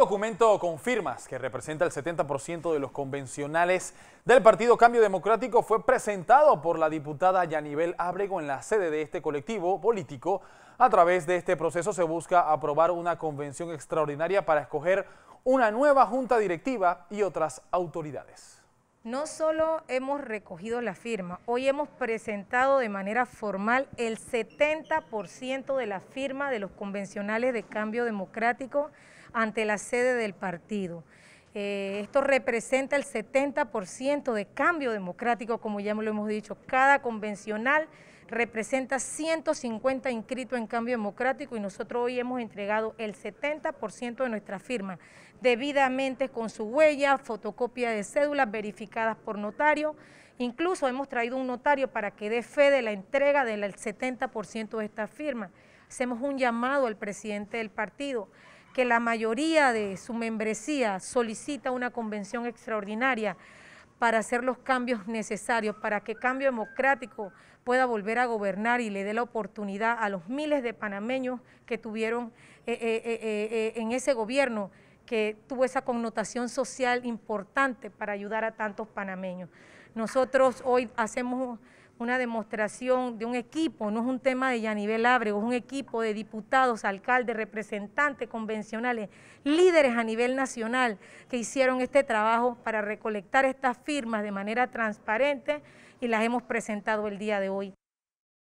documento con firmas que representa el 70% de los convencionales del Partido Cambio Democrático fue presentado por la diputada Yanibel Abrego en la sede de este colectivo político. A través de este proceso se busca aprobar una convención extraordinaria para escoger una nueva junta directiva y otras autoridades no solo hemos recogido la firma, hoy hemos presentado de manera formal el 70% de la firma de los convencionales de cambio democrático ante la sede del partido. Eh, esto representa el 70% de cambio democrático, como ya lo hemos dicho. Cada convencional representa 150 inscritos en cambio democrático y nosotros hoy hemos entregado el 70% de nuestra firma, debidamente con su huella, fotocopia de cédulas verificadas por notario. Incluso hemos traído un notario para que dé fe de la entrega del 70% de esta firma. Hacemos un llamado al presidente del partido que la mayoría de su membresía solicita una convención extraordinaria para hacer los cambios necesarios, para que Cambio Democrático pueda volver a gobernar y le dé la oportunidad a los miles de panameños que tuvieron eh, eh, eh, en ese gobierno, que tuvo esa connotación social importante para ayudar a tantos panameños. Nosotros hoy hacemos una demostración de un equipo, no es un tema de nivel Ábrego, es un equipo de diputados, alcaldes, representantes, convencionales, líderes a nivel nacional que hicieron este trabajo para recolectar estas firmas de manera transparente y las hemos presentado el día de hoy.